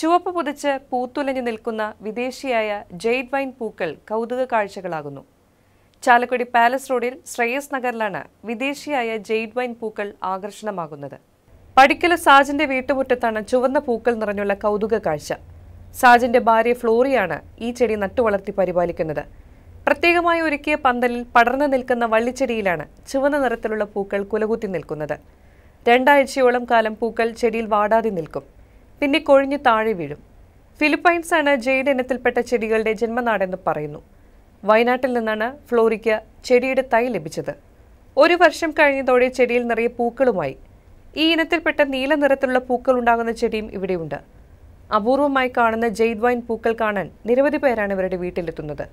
ചുവപ്പ് പുതച്ച് പൂത്തുലഞ്ഞു നിൽക്കുന്ന വിദേശിയായ jade vine പൂക്കൾ കൗതുക കാഴ്ചകളാകുന്നു ചാലക്കുടി പാലസ് റോഡിൽ ശ്രേയസ് നഗറിലാണ് വിദേശിയായ ജെയ്ഡ് വൈൻ പൂക്കൾ ആകർഷണമാകുന്നത് പടിക്കല സാജിന്റെ വീട്ടുമുറ്റത്താണ് ചുവന്ന പൂക്കൾ നിറഞ്ഞുള്ള കൗതുക കാഴ്ച സാജിന്റെ ഭാര്യ ഫ്ലോറിയാണ് ഈ ചെടി നട്ടുവളർത്തി പരിപാലിക്കുന്നത് പ്രത്യേകമായി ഒരുക്കിയ പന്തലിൽ പടർന്നു നിൽക്കുന്ന വള്ളിച്ചെടിയിലാണ് ചുവന്ന നിറത്തിലുള്ള പൂക്കൾ കുലകുത്തി നിൽക്കുന്നത് രണ്ടാഴ്ചയോളം കാലം പൂക്കൾ ചെടിയിൽ വാടാതെ നിൽക്കും പിന്നെ കൊഴിഞ്ഞു താഴെ വീഴും ഫിലിപ്പൈൻസാണ് ജെയ്ഡ് ഇനത്തിൽപ്പെട്ട ചെടികളുടെ ജന്മനാടെന്ന് പറയുന്നു വയനാട്ടിൽ നിന്നാണ് ഫ്ലോറിക്ക് ചെടിയുടെ തൈ ലഭിച്ചത് ഒരു വർഷം കഴിഞ്ഞതോടെ ചെടിയിൽ നിറയെ പൂക്കളുമായി ഈ ഇനത്തിൽപ്പെട്ട നീല നിറത്തിലുള്ള പൂക്കൾ ഉണ്ടാകുന്ന ചെടിയും ഇവിടെയുണ്ട് അപൂർവമായി കാണുന്ന ജെയ്ഡ് വൈൻ പൂക്കൾ കാണാൻ നിരവധി പേരാണ് ഇവരുടെ വീട്ടിലെത്തുന്നത്